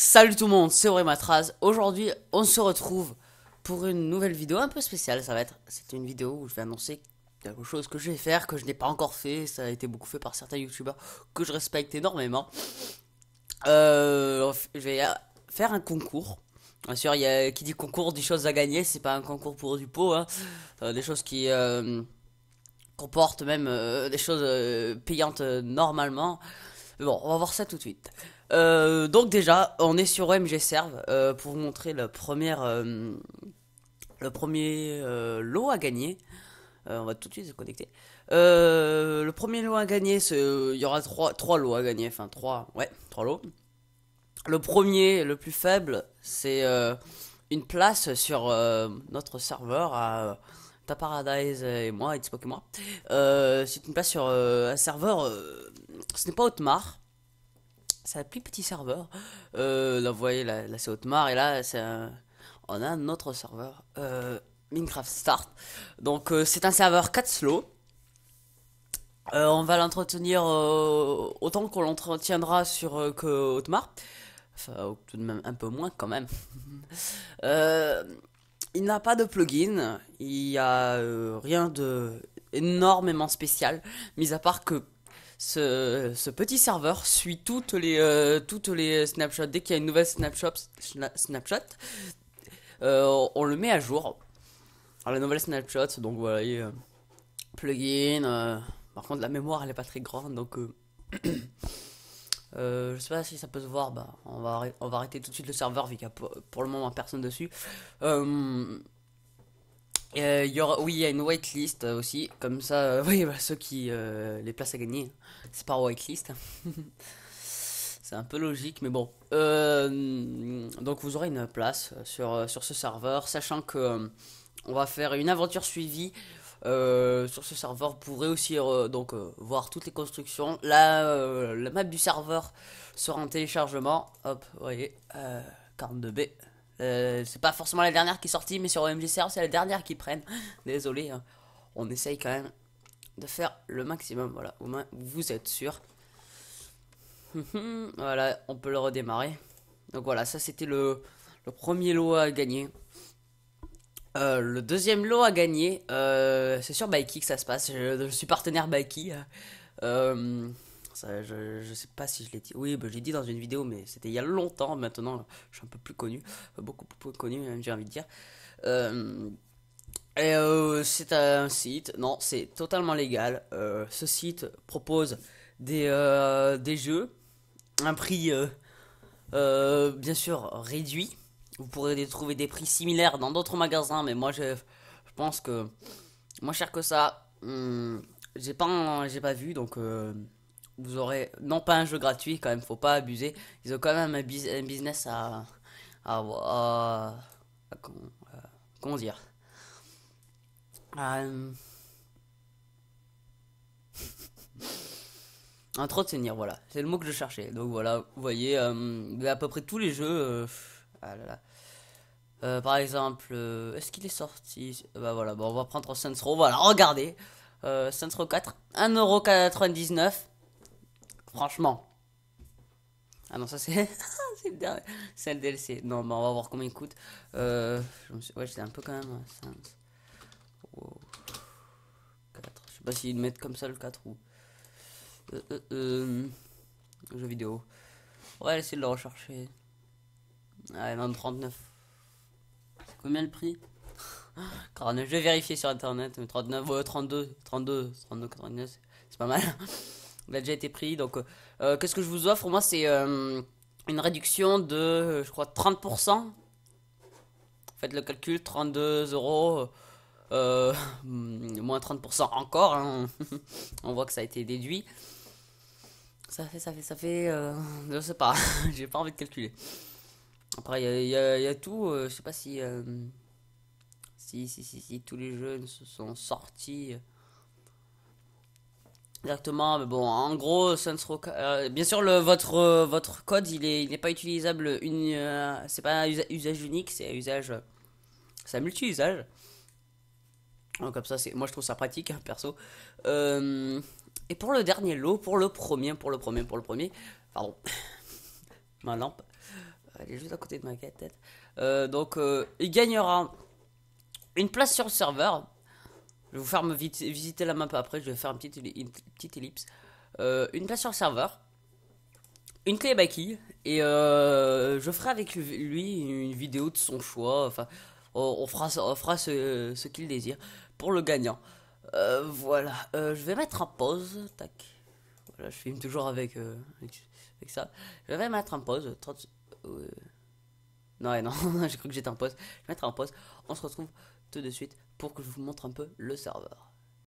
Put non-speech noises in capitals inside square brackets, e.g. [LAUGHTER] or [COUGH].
Salut tout le monde, c'est Auré Matraz. Aujourd'hui, on se retrouve pour une nouvelle vidéo un peu spéciale. Ça va être, c'est une vidéo où je vais annoncer quelque chose que je vais faire, que je n'ai pas encore fait. Ça a été beaucoup fait par certains youtubeurs que je respecte énormément. Euh, je vais faire un concours. Bien sûr, il y a, qui dit concours, dit choses à gagner. C'est pas un concours pour du pot, hein. euh, des choses qui euh, comportent même des choses payantes normalement. Mais bon, on va voir ça tout de suite. Euh, donc déjà, on est sur OMG Serve euh, pour vous montrer le premier, euh, le premier lot à gagner. on va tout de suite se connecter. le premier lot à gagner, il y aura trois, trois lots à gagner, enfin trois, ouais, trois lots. Le premier, le plus faible, c'est une place sur notre serveur à Paradise et moi, It's moi c'est une place sur un serveur, ce n'est pas Otmar c'est un plus petit serveur. là, vous voyez, là, c'est haute et là, c'est on a un autre serveur, euh, Minecraft Start. Donc, euh, c'est un serveur 4 slow. Euh, on va l'entretenir autant qu'on l'entretiendra sur que haute Enfin, tout de même un peu moins quand même. [LAUGHS] il n'a pas de plugin, il n'y a rien de énormément spécial, mis à part que ce, ce, petit serveur suit toutes les, euh, toutes les snapshots. Dès qu'il y a une nouvelle snapshot, snapshot euh, on le met à jour. Alors, la nouvelle snapshot, donc voilà, plugin. Euh, par contre, la mémoire, elle est pas très grande, donc. [COUGHS] Euh, je sais pas si ça peut se voir, bah, on, va on va arrêter tout de suite le serveur vu qu'il n'y a pour le moment personne dessus. Euh, oui, il y a une whitelist euh, aussi, comme ça, euh, [LAUGHS] bah, ceux qui. les places à gagner, hein. c'est par whitelist. [LAUGHS] c'est un peu logique, mais bon. donc vous aurez une place sur, ce serveur, sachant que on va faire une aventure suivie. sur ce serveur, vous pourrez aussi donc, voir toutes les constructions. La, la map du serveur sera en téléchargement. Hop, vous voyez, 42B. Euh, c'est pas forcément la dernière qui est sortie, mais sur OMG OMGCR, c'est la dernière qui prennent. [LAUGHS] Désolé, hein. on essaye quand même de faire le maximum. Voilà, au moins vous êtes sûr. [LAUGHS] voilà, on peut le redémarrer. Donc voilà, ça c'était le, premier lot à gagner. Euh, le deuxième lot à gagner, euh, c'est sur Baiky que ça se passe. Je, suis partenaire Baiky Euh, je, je sais pas si je l'ai dit. Oui, bah, je l'ai dit dans une vidéo, mais c'était il y a longtemps. Maintenant, je suis un peu plus connu, beaucoup plus connu, j'ai envie de dire. Euh, euh, c'est un site, non, c'est totalement légal. Euh, ce site propose des, des jeux, un prix bien sûr réduit. Vous pourrez trouver des prix similaires dans d'autres magasins, mais moi je, je pense que moins cher que ça, hmm, j'ai pas, j'ai pas vu, donc vous aurez, non pas un jeu gratuit quand même, faut pas abuser, ils ont quand même un, business à, à, à, euh, comment dire un euh, entretenir, voilà, c'est le mot que je cherchais. Donc voilà, vous voyez, euh, à peu près tous les jeux. Ah par exemple, est-ce qu'il est sorti Bah voilà, bon, on va prendre Saints Voilà, regardez, euh, 4, 1,99€. Franchement. Ah non, ça c'est. [LAUGHS] c'est le dernier. C'est DLC. Non, mais bah, on va voir combien il coûte. Euh, Ouais, c'est un peu quand même. 5. Wow. 4. Je sais pas s'ils ils mettent comme ça le 4 ou. Euh, euh, euh, Jeux vidéo. Ouais c'est de le rechercher. Ouais, non, 39. C'est combien le prix [LAUGHS] Je vais vérifier sur internet. Mais 39, ouais, 32, 32, 32, 39, c'est pas mal. Il a déjà été pris. Donc, euh, euh, qu'est-ce que je vous offre Moi, c'est euh, une réduction de, je crois, 30%. Faites le calcul, 32 euros. moins 30% encore. Hein. [LAUGHS] on voit que ça a été déduit. Ça fait, ça fait, ça fait. je sais pas. [LAUGHS] J'ai pas envie de calculer. Après, il y, a tout. je sais pas si, si, si, si, tous les jeunes se sont sortis. Exactement, mais bon, en gros, euh, bien sûr, le, votre, votre code, il n'est il pas utilisable, une, euh, c'est pas un usage unique, c'est usage, c'est multi-usage. Donc comme ça, c'est, moi je trouve ça pratique, hein, perso. Euh, et pour le dernier lot, pour le premier, pour le premier, pour le premier, pardon, [LAUGHS] ma lampe, elle est juste à côté de ma tête. donc, il gagnera une place sur le serveur, je vais vous faire visiter la map après, je vais faire une petite, petite ellipse. Euh, une place sur le serveur, une clé maquille et euh, je ferai avec lui une vidéo de son choix. Enfin, on, fera, fera ce, qu'il désire pour le gagnant. Euh, voilà, je vais mettre en pause. Tac. Voilà, je filme toujours avec, ça. Je vais mettre en pause. Non, non, [LAUGHS] j'ai cru que j'étais en pause. Je vais mettre en pause. On se retrouve tout de suite pour que je vous montre un peu le serveur.